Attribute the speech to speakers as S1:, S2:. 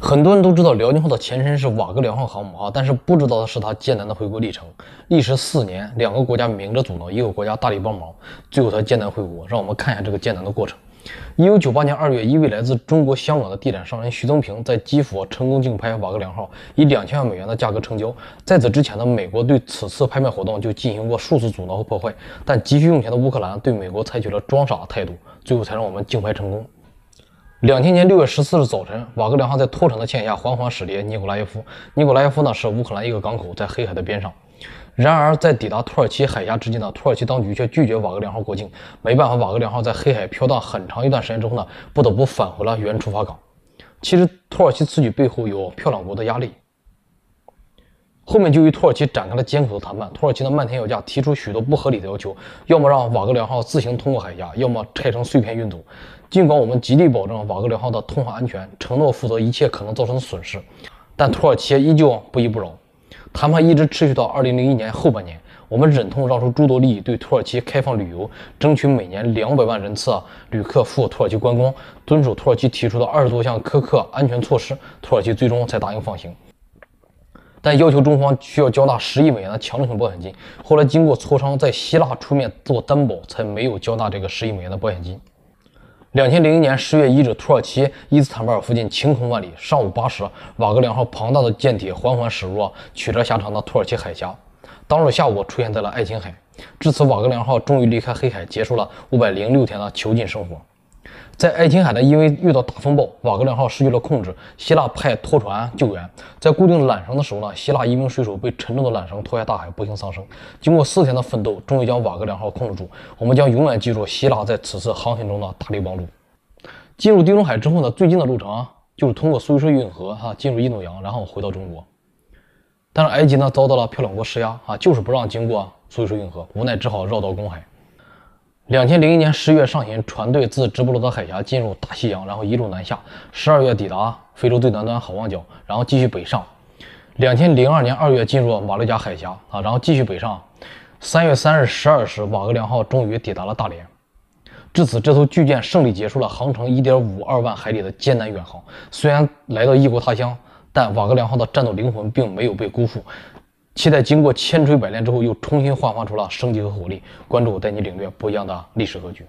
S1: 很多人都知道辽宁号的前身是瓦格良号航母啊，但是不知道的是，它艰难的回国历程，历时四年，两个国家明着阻挠，一个国家大力帮忙，最后它艰难回国。让我们看一下这个艰难的过程。一九九八年二月，一位来自中国香港的地产商人徐增平在基辅成功竞拍瓦格良号，以两千万美元的价格成交。在此之前呢，美国对此次拍卖活动就进行过数次阻挠和破坏，但急需用钱的乌克兰对美国采取了装傻的态度，最后才让我们竞拍成功。两千年六月十四日早晨，瓦格良号在拖船的牵引下缓缓驶离尼古拉耶夫。尼古拉耶夫呢是乌克兰一个港口，在黑海的边上。然而，在抵达土耳其海峡之际呢，土耳其当局却拒绝瓦格良号过境。没办法，瓦格良号在黑海飘荡很长一段时间之后呢，不得不返回了原出发港。其实，土耳其此举背后有漂亮国的压力。后面就与土耳其展开了艰苦的谈判，土耳其呢漫天要价，提出许多不合理的要求，要么让瓦格良号自行通过海峡，要么拆成碎片运走。尽管我们极力保证瓦格良号的通话安全，承诺负责一切可能造成的损失，但土耳其依旧不依不饶。谈判一直持续到二零零一年后半年，我们忍痛让出诸多利益，对土耳其开放旅游，争取每年两百万人次旅客赴土耳其观光，遵守土耳其提出的二十多项苛刻安全措施，土耳其最终才答应放行。但要求中方需要交纳十亿美元的强制性保险金，后来经过磋商，在希腊出面做担保，才没有交纳这个十亿美元的保险金。两千零一年十月一日，土耳其伊斯坦布尔附近晴空万里，上午八时，瓦格良号庞大的舰体缓缓驶入曲折狭长的土耳其海峡，当日下午出现在了爱琴海。至此，瓦格良号终于离开黑海，结束了五百零六天的囚禁生活。在爱琴海呢，因为遇到大风暴，瓦格良号失去了控制。希腊派拖船救援，在固定缆绳的时候呢，希腊一名水手被沉重的缆绳拖下大海，不幸丧生。经过四天的奋斗，终于将瓦格良号控制住。我们将永远记住希腊在此次航行中的大力帮助。进入地中海之后呢，最近的路程啊、就是通过苏伊士运河哈进入印度洋，然后回到中国。但是埃及呢，遭到了漂亮国施压啊，就是不让经过苏伊士运河，无奈只好绕道公海。两千零一年十月上旬，船队自直布罗陀海峡进入大西洋，然后一路南下，十二月抵达非洲最南端好望角，然后继续北上。两千零二年二月进入瓦勒加海峡啊，然后继续北上。三月三日十二时，瓦格良号终于抵达了大连。至此，这艘巨舰胜利结束了航程一点五二万海里的艰难远航。虽然来到异国他乡，但瓦格良号的战斗灵魂并没有被辜负。期待经过千锤百炼之后，又重新焕发出了生机和活力。关注我，带你领略不一样的历史格局。